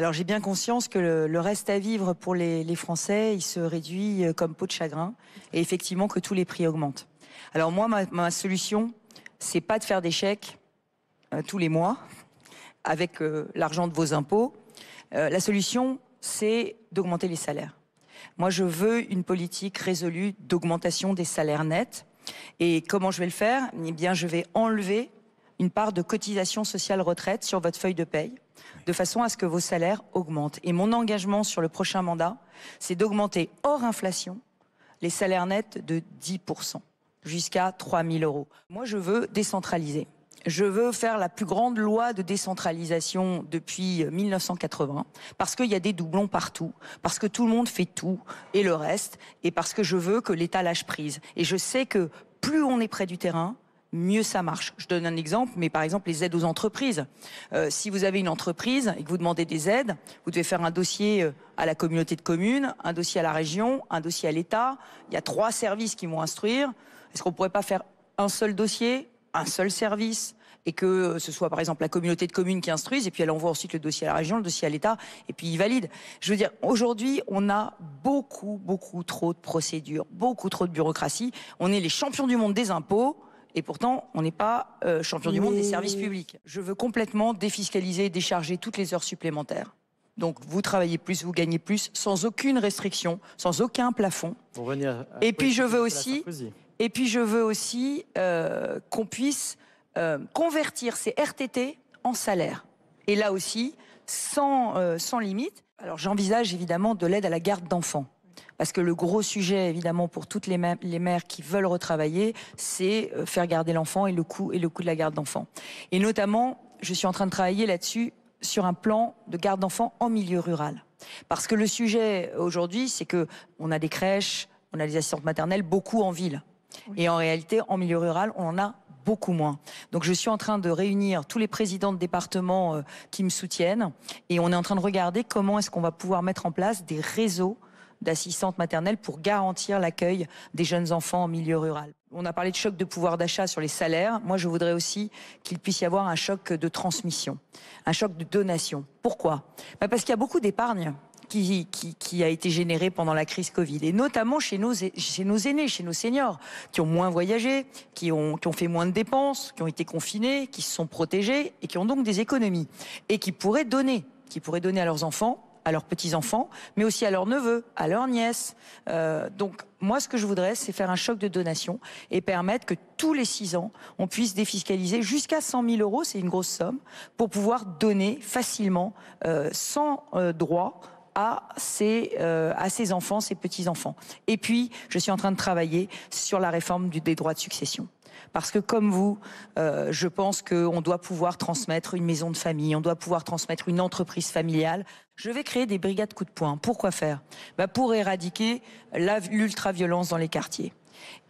Alors j'ai bien conscience que le, reste à vivre pour les, Français, il se réduit euh, comme peau de chagrin, et effectivement que tous les prix augmentent. Alors moi, ma, solution, c'est pas de faire des chèques euh, tous les mois avec euh, l'argent de vos impôts. la solution, c'est d'augmenter les salaires. Moi, je veux une politique résolue d'augmentation des salaires nets. Et comment je vais le faire Eh bien, je vais enlever une part de cotisation sociale retraite sur votre feuille de paye, de façon à ce que vos salaires augmentent. Et mon engagement sur le prochain mandat, c'est d'augmenter hors inflation les salaires nets de 10%, jusqu'à 3 000 euros. Moi, je veux décentraliser. Je veux faire la plus grande loi de décentralisation depuis 1980, parce qu'il y a des doublons partout, parce que tout le monde fait tout et le reste, et parce que je veux que l'État lâche prise. Et je sais que plus on est près du terrain, mieux ça marche. Je donne un exemple, mais par exemple les aides aux entreprises. Euh, si vous avez une entreprise et que vous demandez des aides, vous devez faire un dossier euh, à la communauté de communes, un dossier à la région, un dossier à l'État. Il y a trois services qui vont instruire. Est-ce qu'on ne pourrait pas faire un seul dossier, un seul service et que euh, ce soit par exemple la communauté de communes qui instruise, et puis elle envoie ensuite le dossier à la région, le dossier à l'État, et puis il valide. Je veux dire, aujourd'hui, on a beaucoup, beaucoup trop de procédures, beaucoup trop de bureaucratie. On est les champions du monde des impôts, et pourtant, on n'est pas euh, champion du monde des services publics. Je veux complètement défiscaliser et décharger toutes les heures supplémentaires. Donc vous travaillez plus, vous gagnez plus, sans aucune restriction, sans aucun plafond. et, puis, je veux aussi, euh, qu'on puisse euh, convertir ces RTT en salaire. Et là aussi, sans, sans limite. Alors j'envisage évidemment de l'aide à la garde d'enfants. Parce que le gros sujet, évidemment, pour toutes les, mères, qui veulent retravailler, c'est euh, faire garder l'enfant et le coût et le coût de la garde d'enfant. Et notamment, je suis en train de travailler là-dessus sur un plan de garde d'enfants en milieu rural. Parce que le sujet euh, aujourd'hui, c'est que on a des crèches, on a des assistantes maternelles, beaucoup en ville. Et en réalité, en milieu rural, on en a beaucoup moins. Donc je suis en train de réunir tous les présidents de départements euh, qui me soutiennent et on est en train de regarder comment est-ce qu'on va pouvoir mettre en place des réseaux d'assistantes maternelles pour garantir l'accueil des jeunes enfants en milieu rural. On a parlé de choc de pouvoir d'achat sur les salaires. Moi, je voudrais aussi qu'il puisse y avoir un choc de transmission, un choc de donation. Pourquoi bah, Parce qu'il y a beaucoup d'épargne qui, a été générée pendant la crise Covid, et notamment chez nos, aînés, chez nos seniors, qui ont moins voyagé, qui ont, qui ont fait moins de dépenses, qui ont été confinés, qui se sont protégés, et qui ont donc des économies, et qui pourraient donner, qui pourraient donner à leurs enfants à leurs petits-enfants, mais aussi à leurs neveux, à leurs nièces. Euh, donc moi, ce que je voudrais, c'est faire un choc de donation et permettre que tous les 6 ans, on puisse défiscaliser jusqu'à 100 000 euros, c'est une grosse somme, pour pouvoir donner facilement, euh, sans euh, droit, à ces à ses enfants, ses petits-enfants. Et puis, je suis en train de travailler sur la réforme des droits de succession. Parce que comme vous, euh, je pense qu'on doit pouvoir transmettre une maison de famille, on doit pouvoir transmettre une entreprise familiale. Je vais créer des brigades coups de poing. Pourquoi faire bah Pour éradiquer l'ultra-violence dans les quartiers.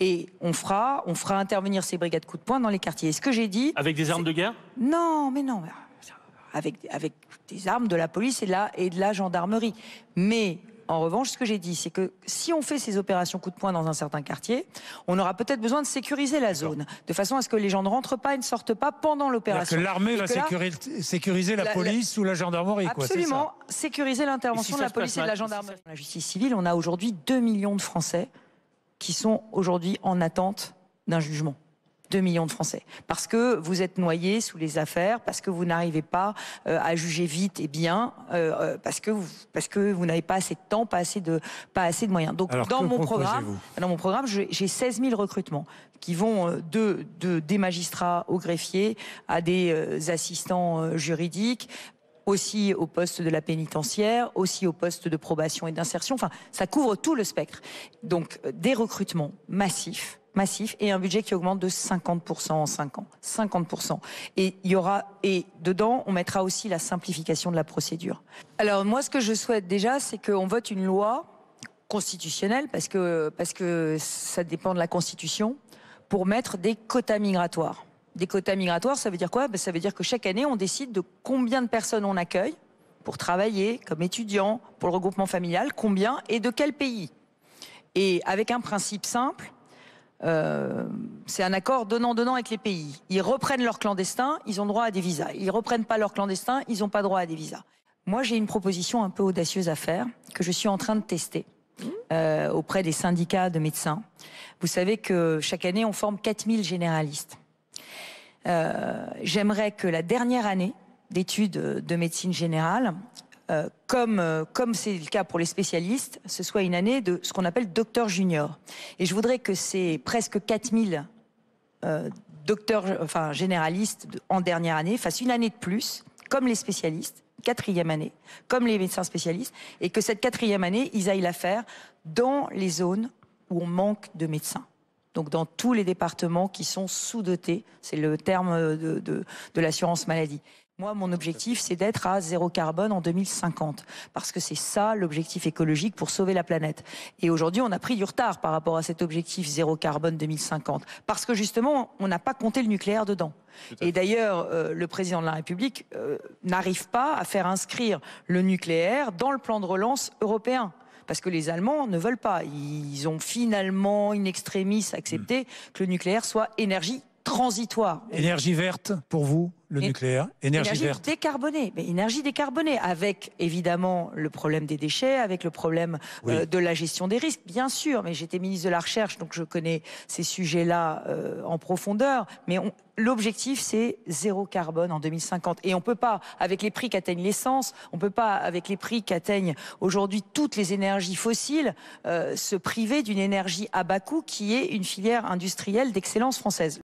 Et on fera, on fera intervenir ces brigades coups de poing dans les quartiers. est ce que j'ai dit. Avec des armes de guerre Non, mais non. Euh, avec, avec des armes de la police et de la, et de la gendarmerie. Mais en revanche, ce que j'ai dit, c'est que si on fait ces opérations coup de poing dans un certain quartier, on aura peut-être besoin de sécuriser la zone, de façon à ce que les gens ne rentrent pas et ne sortent pas pendant l'opération. Que l'armée va sécuriser, la, police ou la gendarmerie. Absolument, sécuriser l'intervention de la police et de la gendarmerie. Dans la justice civile, on a aujourd'hui 2 millions de Français qui sont aujourd'hui en attente d'un jugement. 2 millions de Français. Parce que vous êtes noyés sous les affaires, parce que vous n'arrivez pas euh, à juger vite et bien, euh, euh, parce que vous, parce que vous n'avez pas assez de temps, pas assez de, pas assez de moyens. Donc, dans, mon programme, dans mon programme, j'ai 16 000 recrutements qui vont de, de, des magistrats aux greffiers, à des assistants juridiques, aussi au poste de la pénitentiaire, aussi au poste de probation et d'insertion. Enfin, ça couvre tout le spectre. Donc, des recrutements massifs et un budget qui augmente de 50% en 5 ans. 50%. Et il y aura, et dedans, on mettra aussi la simplification de la procédure. Alors, moi, ce que je souhaite déjà, c'est qu'on vote une loi constitutionnelle parce que, parce que ça dépend de la constitution pour mettre des quotas migratoires. Des quotas migratoires, ça veut dire quoi ben, Ça veut dire que chaque année, on décide de combien de personnes on accueille pour travailler, comme étudiant, pour le regroupement familial, combien et de quel pays. Et avec un principe simple, euh, c'est un accord donnant-donnant avec les pays. Ils reprennent leurs clandestins, ils ont droit à des visas. Ils reprennent pas leurs clandestins, ils n'ont pas droit à des visas. Moi, j'ai une proposition un peu audacieuse à faire que je suis en train de tester euh, auprès des syndicats de médecins. Vous savez que chaque année, on forme 4000 généralistes. Euh, j'aimerais que la dernière année d'études de médecine générale euh, euh, comme c'est le cas pour les spécialistes, ce soit une année de ce qu'on appelle docteur junior. Et je voudrais que ces presque 4000 euh, docteurs, enfin généralistes en dernière année fassent une année de plus, comme les spécialistes, quatrième année, comme les médecins spécialistes, et que cette quatrième année, ils aillent la faire dans les zones où on manque de médecins. Donc dans tous les départements qui sont sous-dotés, c'est le terme de l'assurance maladie. Moi, mon objectif, c'est d'être à zéro carbone en 2050, parce que c'est ça l'objectif écologique pour sauver la planète. Et aujourd'hui, on a pris du retard par rapport à cet objectif zéro carbone 2050, parce que justement, on n'a pas compté le nucléaire dedans. Et d'ailleurs, euh, le président de la République euh, n'arrive pas à faire inscrire le nucléaire dans le plan de relance européen parce que les Allemands ne veulent pas. Ils ont finalement, in extremis, accepté hmm. que le nucléaire soit énergie transitoire. Énergie verte, pour vous le nucléaire, énergie, énergie décarbonée, mais énergie décarbonée, avec évidemment le problème des déchets, avec le problème euh, de la gestion des risques, bien sûr. Mais j'étais ministre de la recherche, donc je connais ces sujets-là euh, en profondeur. Mais L'objectif, c'est zéro carbone en 2050. Et on peut pas, avec les prix qu'atteignent l'essence, on ne peut pas, avec les prix qu'atteignent aujourd'hui toutes les énergies fossiles, euh, se priver d'une énergie à bas coût qui est une filière industrielle d'excellence française.